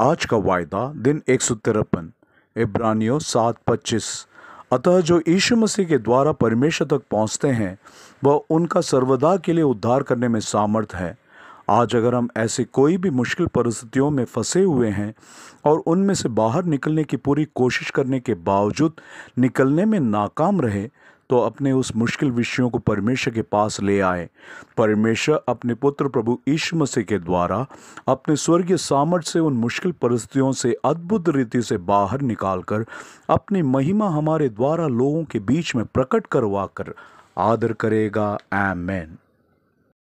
आज का वायदा दिन एक सौ तिरपन इब्रानियों सात पच्चीस अतः जो यीशु मसीह के द्वारा परमेश्वर तक पहुंचते हैं वह उनका सर्वदा के लिए उद्धार करने में सामर्थ है आज अगर हम ऐसे कोई भी मुश्किल परिस्थितियों में फंसे हुए हैं और उनमें से बाहर निकलने की पूरी कोशिश करने के बावजूद निकलने में नाकाम रहे तो अपने उस मुश्किल विषयों को परमेश्वर के पास ले आए परमेश्वर अपने पुत्र प्रभु ईश्म मसीह के द्वारा अपने स्वर्गीय सामर्थ्य से उन मुश्किल परिस्थितियों से अद्भुत रीति से बाहर निकालकर अपनी महिमा हमारे द्वारा लोगों के बीच में प्रकट करवा कर आदर करेगा एमेन